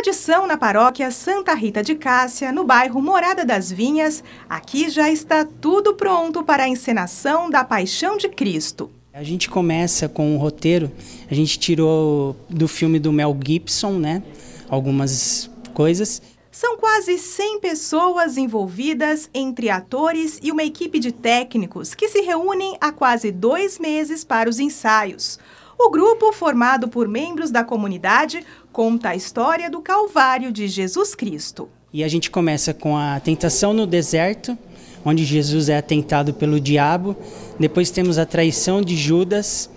tradição na paróquia Santa Rita de Cássia, no bairro Morada das Vinhas, aqui já está tudo pronto para a encenação da Paixão de Cristo. A gente começa com um roteiro, a gente tirou do filme do Mel Gibson, né? Algumas coisas. São quase 100 pessoas envolvidas entre atores e uma equipe de técnicos que se reúnem há quase dois meses para os ensaios. O grupo, formado por membros da comunidade, conta a história do Calvário de Jesus Cristo. E a gente começa com a tentação no deserto, onde Jesus é atentado pelo diabo. Depois temos a traição de Judas.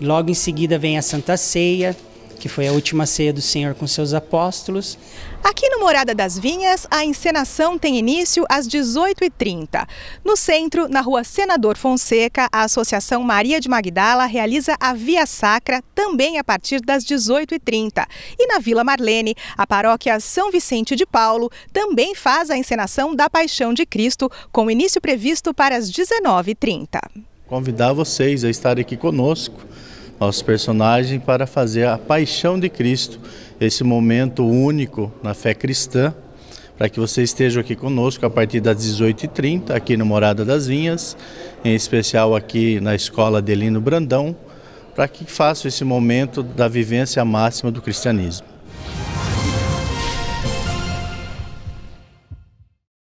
Logo em seguida vem a Santa Ceia que foi a última ceia do Senhor com seus apóstolos. Aqui no Morada das Vinhas, a encenação tem início às 18h30. No centro, na rua Senador Fonseca, a Associação Maria de Magdala realiza a Via Sacra, também a partir das 18h30. E na Vila Marlene, a paróquia São Vicente de Paulo também faz a encenação da Paixão de Cristo, com início previsto para as 19h30. Convidar vocês a estarem aqui conosco nossos personagens para fazer a paixão de Cristo, esse momento único na fé cristã, para que você esteja aqui conosco a partir das 18h30, aqui no Morada das Vinhas, em especial aqui na escola Lino Brandão, para que faça esse momento da vivência máxima do cristianismo.